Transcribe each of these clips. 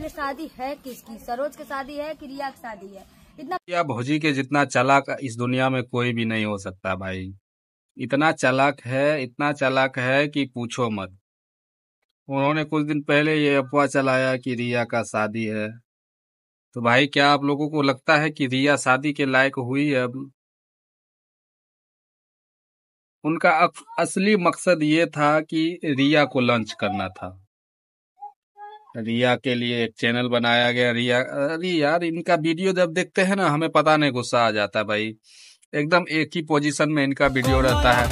पहले शादी है किसकी सरोज की शादी है कि रिया की शादी है इतना रिया भौजी के जितना चालाक इस दुनिया में कोई भी नहीं हो सकता भाई इतना चालाक है इतना चालाक है कि पूछो मत उन्होंने कुछ दिन पहले ये अफवाह चलाया कि रिया का शादी है तो भाई क्या आप लोगों को लगता है कि रिया शादी के लायक हुई है अब उनका असली मकसद ये था कि रिया को लंच करना था रिया के लिए एक चैनल बनाया गया रिया अरे यार इनका वीडियो जब देखते हैं ना हमें पता नहीं गुस्सा आ जाता है भाई एकदम एक ही पोजीशन में इनका वीडियो रहता है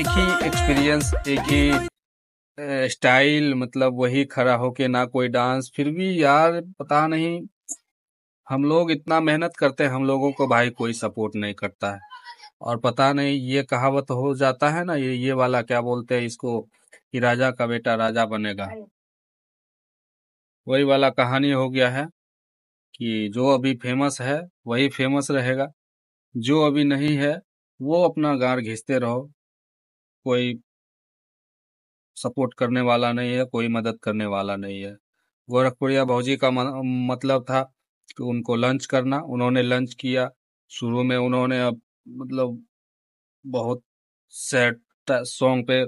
एक ही एक्सपीरियंस एक ही स्टाइल मतलब वही खड़ा होके ना कोई डांस फिर भी यार पता नहीं हम लोग इतना मेहनत करते हैं हम लोगों को भाई कोई सपोर्ट नहीं करता है और पता नहीं ये कहावत हो जाता है ना ये ये वाला क्या बोलते हैं इसको कि राजा का बेटा राजा बनेगा वही वाला कहानी हो गया है कि जो अभी फेमस है वही फेमस रहेगा जो अभी नहीं है वो अपना गार घिसते रहो कोई सपोर्ट करने वाला नहीं है कोई मदद करने वाला नहीं है गोरखपुरिया भाजी का मतलब था कि उनको लंच करना उन्होंने लंच किया शुरू में उन्होंने अब मतलब बहुत सैड सॉन्ग पे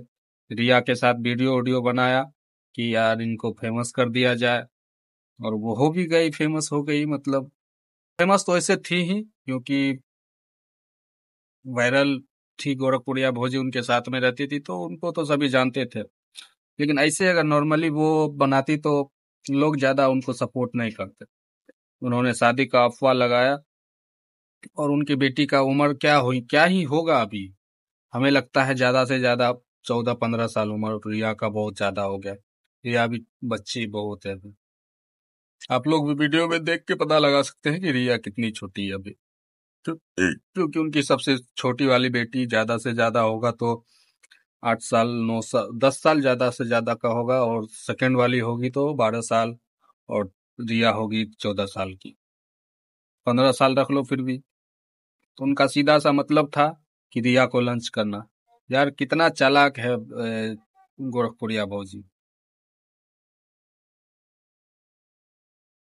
रिया के साथ वीडियो वीडियो बनाया कि यार इनको फेमस कर दिया जाए और वो हो भी गई फेमस हो गई मतलब फेमस तो ऐसे थी ही क्योंकि वायरल थी गोरखपुरिया भोजी उनके साथ में रहती थी तो उनको तो सभी जानते थे लेकिन ऐसे अगर नॉर्मली वो बनाती तो लोग ज़्यादा उनको सपोर्ट नहीं करते उन्होंने शादी का अफवाह लगाया और उनकी बेटी का उम्र क्या हुई क्या ही होगा अभी हमें लगता है ज़्यादा से ज़्यादा चौदह पंद्रह साल उम्र रिया का बहुत ज़्यादा हो गया रिया भी बच्ची बहुत है अभी आप लोग भी वीडियो में देख के पता लगा सकते हैं कि रिया कितनी छोटी है अभी क्योंकि उनकी सबसे छोटी वाली बेटी ज्यादा से ज्यादा होगा तो आठ साल नौ साल दस साल ज्यादा से ज्यादा का होगा और सेकेंड वाली होगी तो बारह साल और रिया होगी चौदह साल की पंद्रह साल रख लो फिर भी तो उनका सीधा सा मतलब था कि रिया को लंच करना यार कितना चालाक है गोरखपुरिया भाजी